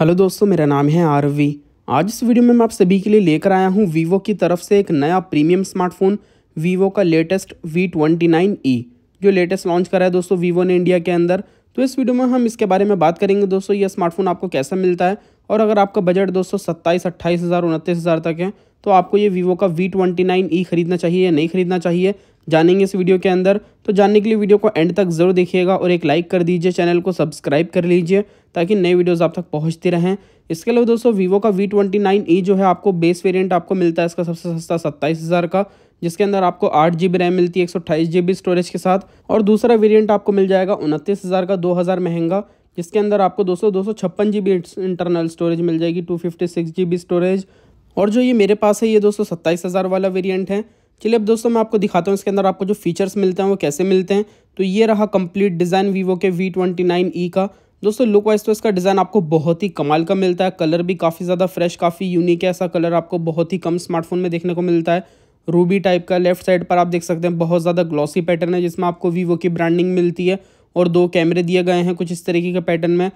hello दोस्तों मेरा नाम है आरवी आज इस वीडियो में मैं आप सभी के लिए लेकर आया हूँ वीवो की तरफ से एक नया प्रीमियम स्मार्टफोन वीवो का latest V twenty nine E जो लेटेस्ट लॉन्च करा है दोस्तों वीवो ने इंडिया के अंदर तो इस वीडियो में हम इसके बारे में बात करेंगे दोस्तों ये स्मार्टफोन आपको कैसा मिलता है और अगर आपका बजट दोस्तों सत्ताईस अट्ठाईस हज़ार उनतीस हज़ार तक है तो आपको ये वीवो का वी ट्वेंटी नाइन ई खरीदना चाहिए या नहीं खरीदना चाहिए जानेंगे इस वीडियो के अंदर तो जानने के लिए वीडियो को एंड तक जरूर देखिएगा और एक लाइक कर दीजिए चैनल को सब्सक्राइब कर लीजिए ताकि नए वीडियोज़ आप तक पहुँचते रहें इसके अलावा दोस्तों वीवो का वी ट्वेंटी नाइन ई जो है आपको बेस वेरिएंट आपको मिलता है इसका सबसे सस्ता सत्ताईस हज़ार का जिसके अंदर आपको आठ जी रैम मिलती है एक सौ स्टोरेज के साथ और दूसरा वेरिएंट आपको मिल जाएगा उनतीस हज़ार का दो हज़ार महंगा जिसके अंदर आपको दोस्तों दो सौ छप्पन जी बी इंटरनल स्टोरेज मिल जाएगी two fifty six G B storage और जो ये मेरे पास है ये दो सौ सत्ताईस हज़ार वाला वेरियंट है चलिए अब दोस्तों मैं आपको दिखाता हूँ इसके अंदर आपको जो फीचर्स मिलते हैं वो कैसे मिलते हैं तो ये रहा कम्प्लीट डिज़ाइन वीवो के वी ट्वेंटी नाइन ई का दोस्तों लुक वाइज तो इसका डिज़ाइन आपको बहुत ही कमाल का मिलता है कलर भी काफ़ी ज़्यादा फ्रेश काफ़ी यूनिक है ऐसा कलर आपको बहुत ही कम स्मार्टफोन में देखने को मिलता है रूबी टाइप का लेफ्ट साइड पर आप देख सकते हैं बहुत ज़्यादा ग्लॉसी पैटर्न है जिसमें आपको वीवो की ब्रांडिंग मिलती है और दो कैमरे दिए गए हैं कुछ इस तरीके के पैटर्न में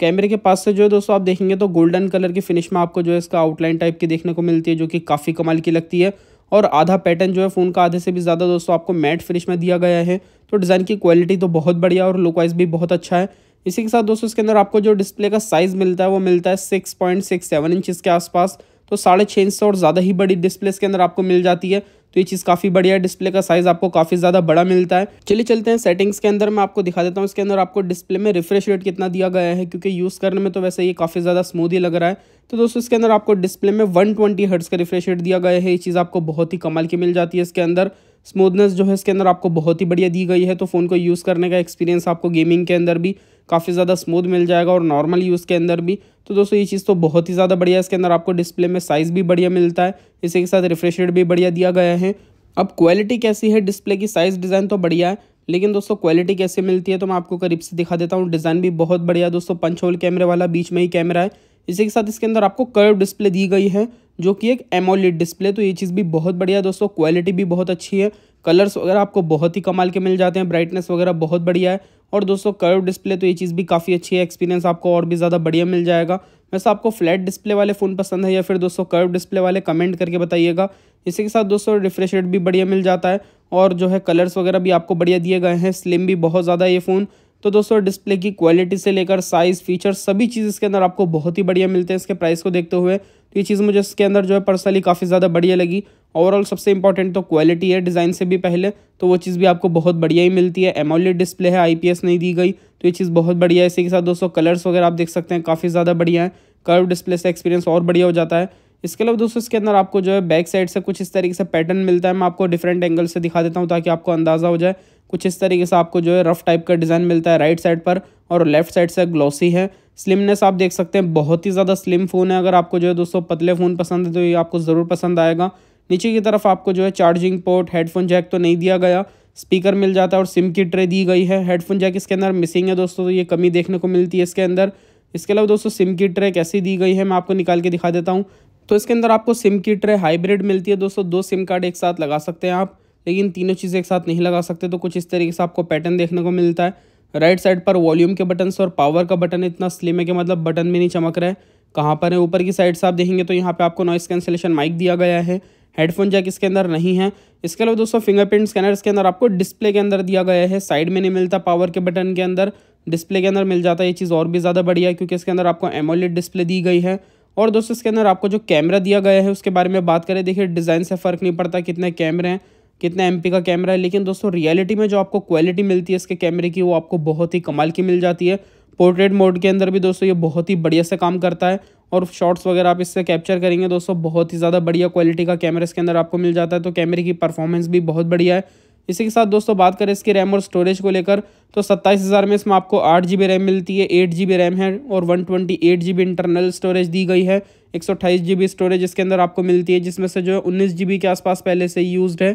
कैमरे के पास से जो है दोस्तों आप देखेंगे तो गोल्डन कलर की फिनिश में आपको जो है इसका आउटलाइन टाइप की देखने को मिलती है जो कि काफ़ी कमाल की लगती है और आधा पैटर्न जो है फ़ोन का आधे से भी ज़्यादा दोस्तों आपको मैट फिनिश में दिया गया है तो डिज़ाइन की क्वालिटी तो बहुत बढ़िया और लुक वाइज भी बहुत अच्छा है इसी के साथ दोस्तों इसके अंदर आपको जो डिस्प्ले का साइज़ मिलता है वो मिलता है six point six seven inch इसके आसपास तो साढ़े छः इंच से और ज़्यादा ही बड़ी डिस्प्ले इसके अंदर आपको मिल जाती है तो ये चीज़ काफ़ी बढ़िया है डिस्प्ले का साइज़ आपको काफ़ी ज़्यादा बड़ा मिलता है चलिए चलते हैं सेटिंग्स के अंदर मैं आपको दिखा देता हूँ इसके अंदर आपको डिस्प्ले में रिफ्रेश रेट कितना दिया गया है क्योंकि यूज़ करने में तो वैसे ये काफ़ी ज़्यादा स्मूथ ही लग रहा है तो दोस्तों इसके अंदर आपको डिस्प्ले में वन ट्वेंटी का रिफ्रेश रेट दिया गया है ये चीज़ आपको बहुत ही कमाल की मिल जाती है इसके अंदर स्मूथनेस जो है इसके अंदर आपको बहुत ही बढ़िया दी गई है तो फ़ोन को यूज़ करने का एक्सपीरियंस आपको गेमिंग के अंदर भी काफ़ी ज़्यादा स्मूथ मिल जाएगा और नॉर्मल यूज़ के अंदर भी तो दोस्तों ये चीज़ तो बहुत ही ज़्यादा बढ़िया इसके अंदर आपको डिस्प्ले में साइज़ भी बढ़िया मिलता है इसी के साथ रिफ्रेश रेट भी बढ़िया दिया गया है अब क्वालिटी कैसी है डिस्प्ले की साइज़ डिज़ाइन तो बढ़िया है लेकिन दोस्तों क्वालिटी कैसे मिलती है तो मैं आपको करीब से दिखा देता हूँ डिज़ाइन भी बहुत बढ़िया दोस्तों पंच होल कैमरे वाला बीच में ही कैमरा है इसी के साथ इसके अंदर आपको कर्व डिस्प्ले दी गई है जो कि एक एमोलिड डिस्प्ले तो ये चीज़ भी बहुत बढ़िया है दोस्तों क्वालिटी भी बहुत अच्छी है कलर्स वगैरह आपको बहुत ही कमाल के मिल जाते हैं ब्राइटनेस वगैरह बहुत बढ़िया है और दोस्तों कर्व डिस्प्ले तो ये चीज़ भी काफ़ी अच्छी है एक्सपीरियंस आपको और भी ज़्यादा बढ़िया मिल जाएगा वैसे आपको फ्लैट डिस्प्ले वाले फ़ोन पसंद है या फिर दोस्तों कर्व डिस्प्ले वाले कमेंट करके बताइएगा इसी के साथ दोस्तों रिफ्रेश रेट भी बढ़िया मिल जाता है और जो है कलर्स वगैरह भी आपको बढ़िया दिए गए हैं स्लिम भी बहुत ज़्यादा ये फ़ोन तो दोस्तों डिस्प्ले की क्वालिटी से लेकर साइज़ फीचर सभी चीज़ इसके अंदर आपको बहुत ही बढ़िया मिलते हैं इसके प्राइस को देखते हुए तो ये चीज़ मुझे इसके अंदर जो है पर्सनली काफ़ी ज़्यादा बढ़िया लगी ओवरऑल सबसे इंपॉर्टेंट तो क्वालिटी है डिज़ाइन से भी पहले तो वो चीज़ भी आपको बहुत बढ़िया ही मिलती है एमोलेड डिस्प्ले है आई नहीं दी गई तो ये चीज़ बहुत बढ़िया है इसी के साथ दोस्तों कलर्स वगैरह आप देख सकते हैं काफ़ी ज़्यादा बढ़िया है कर्व डिस्प्ले से एक्सपीरियंस और बढ़िया हो जाता है इसके अलावा दोस्तों इसके अंदर आपको जो है बैक साइड से कुछ इस तरीके से पैटर्न मिलता है मैं आपको डिफरेंट एंगल से दिखा देता हूँ ताकि आपको अंदाज़ा हो जाए कुछ इस तरीके से आपको जो है रफ टाइप का डिज़ाइन मिलता है राइट साइड पर और लेफ्ट साइड से ग्लॉसी है स्लिमनेस आप देख सकते हैं बहुत ही ज़्यादा स्लिम फ़ोन है अगर आपको जो है दोस्तों पतले फ़ोन पसंद है तो ये आपको ज़रूर पसंद आएगा नीचे की तरफ आपको जो है चार्जिंग पोर्ट हेडफोन जैक तो नहीं दिया गया स्पीकर मिल जाता है और सिम की ट्रे दी गई है हेडफोन जैक इसके अंदर मिसिंग है दोस्तों तो ये कमी देखने को मिलती है इसके अंदर इसके अलावा दोस्तों सिम की ट्रे कैसी दी गई है मैं आपको निकाल के दिखा देता हूँ तो इसके अंदर आपको सिम की ट्रे हाइब्रिड मिलती है दोस्तों दो सिम कार्ड एक साथ लगा सकते हैं आप लेकिन तीनों चीज़ें एक साथ नहीं लगा सकते तो कुछ इस तरीके से आपको पैटर्न देखने को मिलता है राइट साइड पर वॉल्यूम के बटन और पावर का बटन इतना स्लिम है कि मतलब बटन भी नहीं चमक रहे कहाँ पर है ऊपर की साइड से आप देखेंगे तो यहाँ पे आपको नॉइस कैंसिलेशन माइक दिया गया है हेडफोन जैक इसके अंदर नहीं है इसके अलावा दोस्तों फिंगरप्रिंट स्कैनर इसके अंदर आपको डिस्प्ले के अंदर दिया गया है साइड में नहीं मिलता पावर के बटन के अंदर डिस्प्ले के अंदर मिल जाता है ये चीज़ और भी ज़्यादा बढ़िया है क्योंकि इसके अंदर आपको एमोलेड डिस्प्ले दी गई है और दोस्तों इसके अंदर आपको जो कैमरा दिया गया है उसके बारे में बात करें देखिए डिज़ाइन से फ़र्क नहीं पड़ता कितने कैमरे हैं कितने एम का कैमरा है लेकिन दोस्तों रियलिटी में जो आपको क्वालिटी मिलती है इसके कैमरे की वो आपको बहुत ही कमाल की मिल जाती है पोर्ट्रेट मोड के अंदर भी दोस्तों ये बहुत ही बढ़िया से काम करता है और शॉट्स वगैरह आप इससे कैप्चर करेंगे दोस्तों बहुत ही ज़्यादा बढ़िया क्वालिटी का कैमरा इसके अंदर आपको मिल जाता है तो कैमरे की परफॉर्मेंस भी बहुत बढ़िया है इसी के साथ दोस्तों बात करें इसकी रैम और स्टोरेज को लेकर तो सत्ताईस हज़ार में इसमें आपको आठ जी रैम मिलती है एट जी रैम है और one twenty eight G internal storage दी गई है एक सौ अट्ठाईस जी बी स्टोरेज इसके अंदर आपको मिलती है जिसमें से जो है उन्नीस जी बी के आसपास पहले से यूज है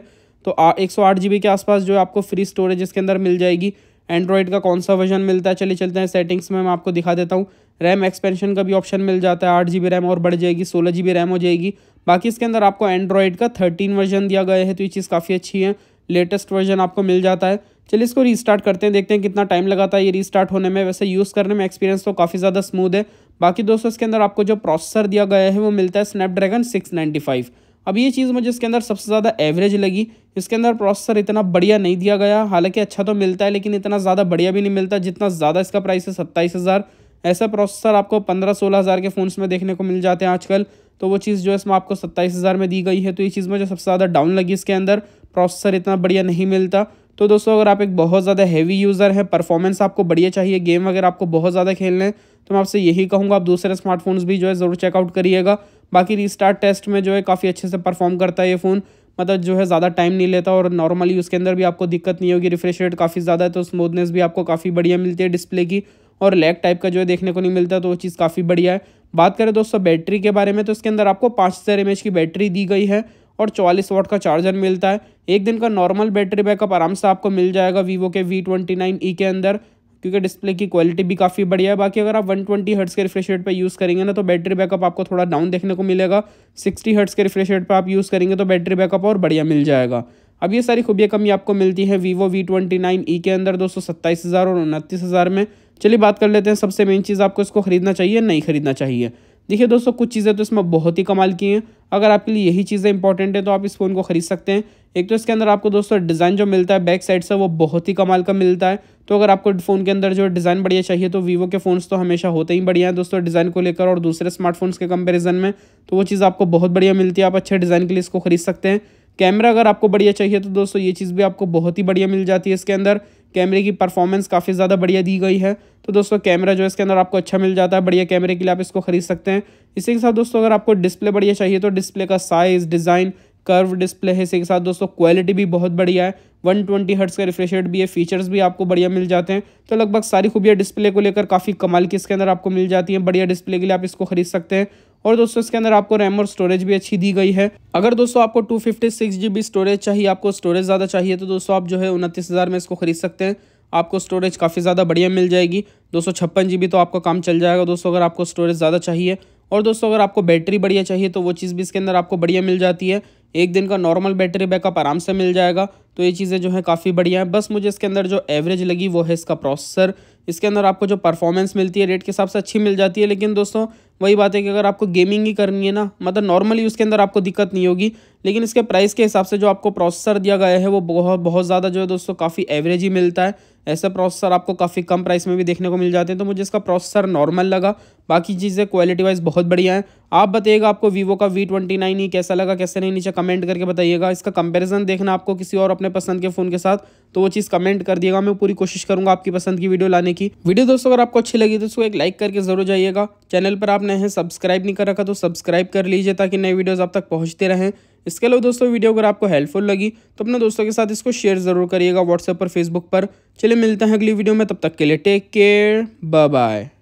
तो एक सौ आठ जी बी के आसपास जो है आपको फ्री स्टोरेज इसके अंदर मिल जाएगी एंड्रॉयड का कौन सा वर्जन मिलता है चले चलते हैं सेटिंग्स में मैं आपको दिखा देता हूँ रैम एक्सपेंशन का भी ऑप्शन मिल जाता है आठ जी रैम और बढ़ जाएगी सोलह जी रैम हो जाएगी बाकी इसके अंदर आपको एंड्रॉयड का थर्टीन वर्जन दिया गया है तो ये चीज़ काफ़ी अच्छी है लेटेस्ट वर्जन आपको मिल जाता है चलिए इसको रीस्टार्ट करते हैं देखते हैं कितना टाइम लगाता है ये रीस्टार्ट होने में वैसे यूज़ करने में एक्सपीरियंस तो काफ़ी ज़्यादा स्मूद है बाकी दोस्तों इसके अंदर आपको जो प्रोसेसर दिया गया है वो मिलता है स्नैपड्रैगन सिक्स नाइन्टी फाइव अब ये चीज़ मुझे इसके अंदर सबसे ज़्यादा एवरेज लगी इसके अंदर प्रोसेसर इतना बढ़िया नहीं दिया गया हालांकि अच्छा तो मिलता है लेकिन इतना ज़्यादा बढ़िया भी नहीं मिलता जितना ज़्यादा इसका प्राइस है सत्ताईस हज़ार ऐसा प्रोसेसर आपको पंद्रह सोलह हज़ार के फ़ोन्स में देखने को मिल जाते हैं आजकल तो वो चीज़ जो है इसमें आपको सत्ताईस हज़ार में दी गई है तो ये चीज़ मुझे सबसे ज़्यादा डाउन लगी इसके अंदर प्रोसेसर इतना बढ़िया नहीं मिलता तो दोस्तों अगर आप एक बहुत ज़्यादा हैवी यूज़र हैं परफॉर्मेंस आपको बढ़िया चाहिए गेम वगैरह आपको बहुत ज़्यादा खेलने हैं तो मैं आपसे यही कहूँगा आप दूसरे स्मार्टफोन्स भी जो है ज़रूर चेकआउट करिएगा बाकी रिस्टार्ट टेस्ट में जो है काफ़ी अच्छे से परफॉर्म करता है ये फ़ोन मतलब जो है ज़्यादा टाइम नहीं लेता और नॉर्मली उसके अंदर भी आपको दिक्कत नहीं होगी रिफ्रेश रेट काफ़ी ज़्यादा है तो स्मूथनेस भी आपको काफ़ी बढ़िया मिलती है डिस्प्ले की और लैग टाइप का जो है देखने को नहीं मिलता तो वो चीज़ काफ़ी बढ़िया है बात करें दोस्तों बैटरी के बारे में तो इसके अंदर आपको पाँच हज़ार की बैटरी दी गई है और चौवालीस वोट का चार्जर मिलता है एक दिन का नॉर्मल बैटरी बैकअप आराम से आपको मिल जाएगा वीवो के वी ट्वेंटी नाइन ई के अंदर क्योंकि डिस्प्ले की क्वालिटी भी काफ़ी बढ़िया है बाकी अगर आप 120 ट्वेंटी हर्ट्स के रिफ्रेश रेट पर यूज़ करेंगे ना तो बैटरी बैकअप आपको थोड़ा डाउन देखने को मिलेगा 60 हर्ट्स के रिफ्रेश रेट पर आप यूज़ करेंगे तो बैटरी बैकअप और बढ़िया मिल जाएगा अब ये सारी खूबियाँ कमी आपको मिलती है Vivo V twenty nine E के अंदर दो सत्ताईस हज़ार और उनतीस हज़ार में चलिए बात कर लेते हैं सबसे मेन चीज़ आपको इसको खरीदना चाहिए नहीं खरीदना चाहिए देखिए दोस्तों कुछ चीज़ें तो इसमें बहुत ही कमाल की हैं अगर आपके लिए यही चीज़ें इंपॉर्टेंट हैं तो आप इस फ़ोन को ख़रीद सकते हैं एक तो इसके अंदर आपको दोस्तों डिज़ाइन जो मिलता है बैक साइड से वो बहुत ही कमाल का मिलता है तो अगर आपको फ़ोन के अंदर जो डिज़ाइन बढ़िया चाहिए तो वीवो के फ़ोन्स तो हमेशा होते ही बढ़िया हैं दोस्तों डिज़ाइन को लेकर और दूसरे स्मार्टफोन्स के कंपेरिजन में तो वो चीज़ आपको बहुत बढ़िया मिलती है आप अच्छे डिज़ाइन के लिए इसको खरीद सकते हैं कैमरा अगर आपको बढ़िया चाहिए तो दोस्तों ये चीज़ भी आपको बहुत ही बढ़िया मिल जाती है इसके अंदर कैमरे की परफॉर्मेंस काफ़ी ज़्यादा बढ़िया दी गई है तो दोस्तों कैमरा जो है इसके अंदर आपको अच्छा मिल जाता है बढ़िया कैमरे के लिए आप इसको खरीद सकते हैं इसी के साथ दोस्तों अगर आपको डिस्प्ले बढ़िया चाहिए तो डिस्प्ले का साइज़ डिज़ाइन कर्व डिस्प्ले है इसी के साथ दोस्तों क्वालिटी भी बहुत बढ़िया है 120 ट्वेंटी हर्ट्स का रिफ्रेश रेट भी है फीचर्स भी आपको बढ़िया मिल जाते हैं तो लगभग सारी खूबियाँ डिस्प्ले को लेकर काफ़ी कमाल की इसके अंदर आपको मिल जाती है बढ़िया डिस्प्ले के लिए आप इसको खरीद सकते हैं और दोस्तों इसके अंदर आपको रैम और स्टोरेज भी अच्छी दी गई है अगर दोस्तों आपको टू फिफ्टी स्टोरेज चाहिए आपको स्टोरेज ज़्यादा चाहिए तो दोस्तों आप जो है उनतीस में इसको खरीद सकते हैं आपको स्टोरेज काफ़ी ज़्यादा बढ़िया मिल जाएगी दो सौ तो आपका काम चल जाएगा दोस्तों अगर आपको स्टोरेज ज़्यादा चाहिए और दोस्तों अगर आपको बैटरी बढ़िया चाहिए तो वो चीज़ भी इसके अंदर आपको बढ़िया मिल जाती है एक दिन का नॉर्मल बैटरी बैकअप आराम से मिल जाएगा तो ये चीज़ें जो है काफ़ी बढ़िया है बस मुझे इसके अंदर जो एवरेज लगी वो है इसका प्रोसेसर इसके अंदर आपको जो परफॉर्मेंस मिलती है रेट के हिसाब से अच्छी मिल जाती है लेकिन दोस्तों वही बात है कि अगर आपको गेमिंग ही करनी है ना मतलब नॉर्मली उसके अंदर आपको दिक्कत नहीं होगी लेकिन इसके प्राइस के हिसाब से जो आपको प्रोसेसर दिया गया है वो बहुत बहुत ज़्यादा जो है दोस्तों काफ़ी एवरेज ही मिलता है ऐसा प्रोसेसर आपको काफ़ी कम प्राइस में भी देखने को मिल जाते हैं तो मुझे इसका प्रोसेसर नॉर्मल लगा बाकी चीज़ें क्वालिटी वाइज बहुत बढ़िया है आप बताइएगा आपको वीवो का वी ट्वेंटी नाइन ही कैसा लगा कैसे नहीं नीचे कमेंट करके बताइएगा इसका कंपैरिजन देखना आपको किसी और अपने पसंद के फ़ोन के साथ तो वो चीज़ कमेंट कर दिएगा मैं पूरी कोशिश करूँगा आपकी पसंद की वीडियो लाने की वीडियो दोस्तों अगर आपको अच्छी लगी तो उसको एक लाइक करके जरूर जाइएगा चैनल पर आपने हैं सब्सक्राइब नहीं कर रखा तो सब्सक्राइब कर लीजिए ताकि नए वीडियोज़ आप तक पहुँचते रहें इसके अलावा दोस्तों वीडियो अगर आपको हेल्पफुल लगी तो अपने दोस्तों के साथ इसको शेयर ज़रूर करिएगा व्हाट्सएप पर फेसबुक पर चलिए मिलते हैं अगली वीडियो में तब तक के लिए टेक केयर बाय